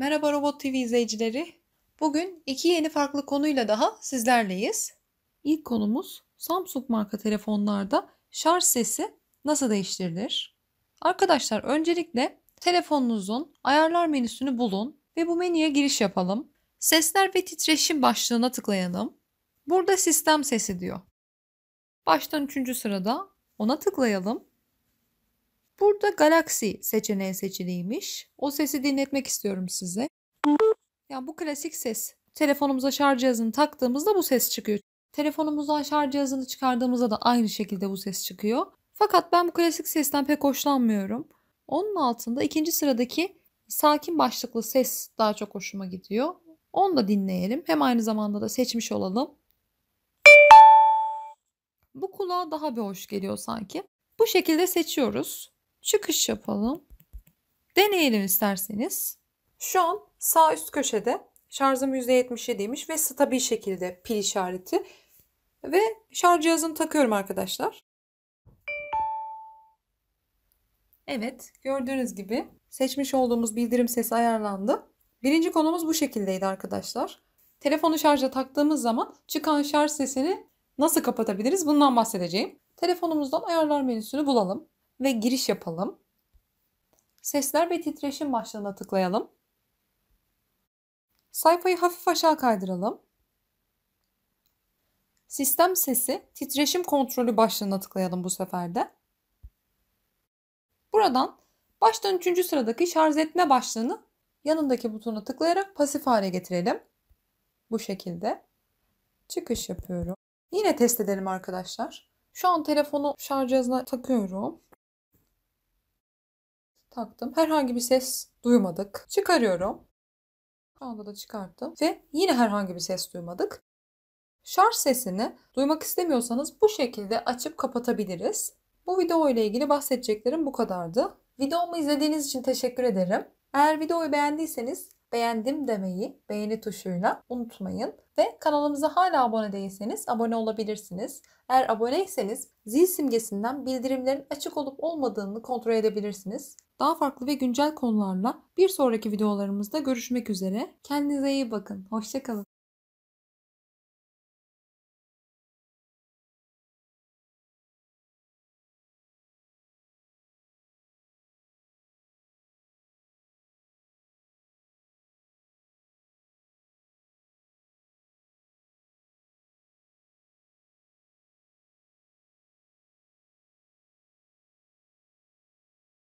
Merhaba Robot TV izleyicileri. Bugün iki yeni farklı konuyla daha sizlerleyiz. İlk konumuz Samsung marka telefonlarda şarj sesi nasıl değiştirilir? Arkadaşlar öncelikle telefonunuzun ayarlar menüsünü bulun ve bu menüye giriş yapalım. Sesler ve titreşim başlığına tıklayalım. Burada sistem sesi diyor. Baştan 3. sırada ona tıklayalım. Burada galaksi seçeneği seçiliymiş. O sesi dinletmek istiyorum size. Yani bu klasik ses. Telefonumuza şarj cihazını taktığımızda bu ses çıkıyor. Telefonumuzdan şarj cihazını çıkardığımızda da aynı şekilde bu ses çıkıyor. Fakat ben bu klasik sesten pek hoşlanmıyorum. Onun altında ikinci sıradaki sakin başlıklı ses daha çok hoşuma gidiyor. Onu da dinleyelim. Hem aynı zamanda da seçmiş olalım. Bu kulağa daha bir hoş geliyor sanki. Bu şekilde seçiyoruz çıkış yapalım. Deneyelim isterseniz. Şu an sağ üst köşede şarjım %77'ymiş ve stabil şekilde pil işareti. Ve şarj cihazını takıyorum arkadaşlar. Evet gördüğünüz gibi seçmiş olduğumuz bildirim sesi ayarlandı. Birinci konumuz bu şekildeydi arkadaşlar. Telefonu şarja taktığımız zaman çıkan şarj sesini nasıl kapatabiliriz bundan bahsedeceğim. Telefonumuzdan ayarlar menüsünü bulalım ve giriş yapalım. Sesler ve titreşim başlığına tıklayalım. Sayfayı hafif aşağı kaydıralım. Sistem sesi titreşim kontrolü başlığına tıklayalım bu sefer de. Buradan baştan 3. sıradaki şarj etme başlığını yanındaki butona tıklayarak pasif hale getirelim. Bu şekilde. Çıkış yapıyorum. Yine test edelim arkadaşlar. Şu an telefonu şarj cihazına takıyorum taktım. Herhangi bir ses duymadık. Çıkarıyorum. Şu anda da çıkarttım. Ve yine herhangi bir ses duymadık. Şarj sesini duymak istemiyorsanız bu şekilde açıp kapatabiliriz. Bu video ile ilgili bahsedeceklerim bu kadardı. Videomu izlediğiniz için teşekkür ederim. Eğer videoyu beğendiyseniz beğendim demeyi beğeni tuşuyla unutmayın. Ve kanalımıza hala abone değilseniz abone olabilirsiniz. Eğer aboneyseniz zil simgesinden bildirimlerin açık olup olmadığını kontrol edebilirsiniz. Daha farklı ve güncel konularla bir sonraki videolarımızda görüşmek üzere. Kendinize iyi bakın. Hoşçakalın.